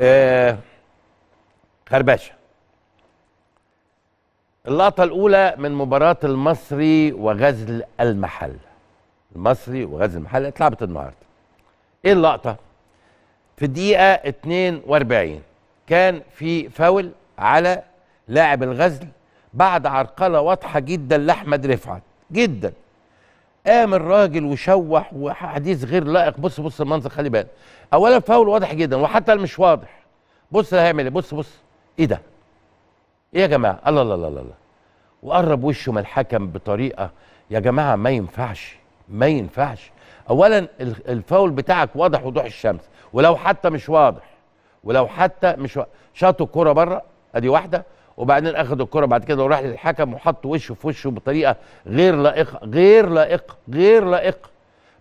آه خربشه اللقطة الأولى من مباراة المصري وغزل المحل المصري وغزل المحل اتلعبت النهاردة ايه اللقطة؟ في الدقيقة 42 كان في فاول على لاعب الغزل بعد عرقلة واضحة جدا لأحمد رفعت جدا قام الراجل وشوح وحديث غير لائق بص بص المنظر خلي بالك اولا فاول واضح جدا وحتى مش واضح بص هيعمل ايه بص بص ايه ده ايه يا جماعه الله الله الله الله وقرب وشه من الحكم بطريقه يا جماعه ما ينفعش ما ينفعش اولا الفاول بتاعك واضح وضوح الشمس ولو حتى مش واضح ولو حتى مش شاطوا الكوره بره ادي واحده وبعدين اخد الكره بعد كده وراح للحكم وحط وشه في وشه بطريقه غير لائقه غير لائقه غير لائقه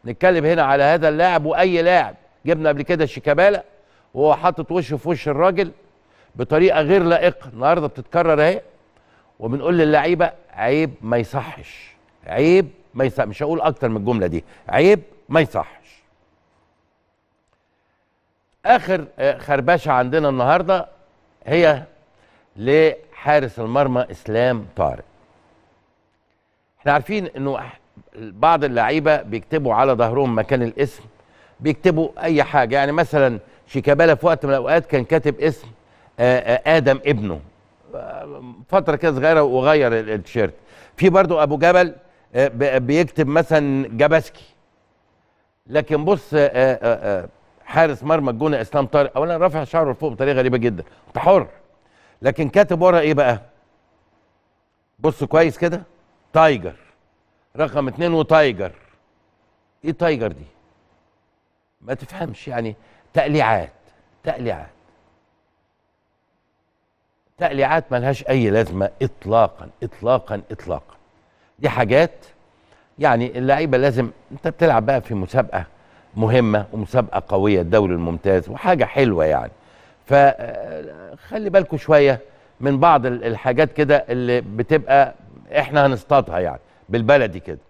نتكلم هنا على هذا اللاعب واي لاعب جبنا قبل كده شيكابالا وهو حاطط وشه في وش الراجل بطريقه غير لائقه النهارده بتتكرر اهي وبنقول للعيبه عيب ما يصحش عيب ما يصح مش هقول اكتر من الجمله دي عيب ما يصحش اخر آه، خربشه عندنا النهارده هي لحارس المرمى اسلام طارق احنا عارفين انه بعض اللعيبه بيكتبوا على ظهرهم مكان الاسم بيكتبوا اي حاجه يعني مثلا شيكابالا في وقت من الاوقات كان كاتب اسم ادم ابنه فتره كده صغيره وغير التيشيرت في برضه ابو جبل بيكتب مثلا جبسكي لكن بص حارس مرمى الجونه اسلام طارق اولا رافع شعره لفوق بطريقه غريبه جدا انت حر لكن كاتب ورا ايه بقى بص كويس كده تايجر رقم اتنين وتايجر ايه تايجر دي ما تفهمش يعني تقليعات تقليعات تقليعات ملهاش اي لازمه اطلاقا اطلاقا اطلاقا دي حاجات يعني اللعيبه لازم انت بتلعب بقى في مسابقه مهمه ومسابقه قويه الدوري الممتاز وحاجه حلوه يعني فخلي بالكم شويه من بعض الحاجات كده اللي بتبقى احنا هنصطادها يعني بالبلدي كده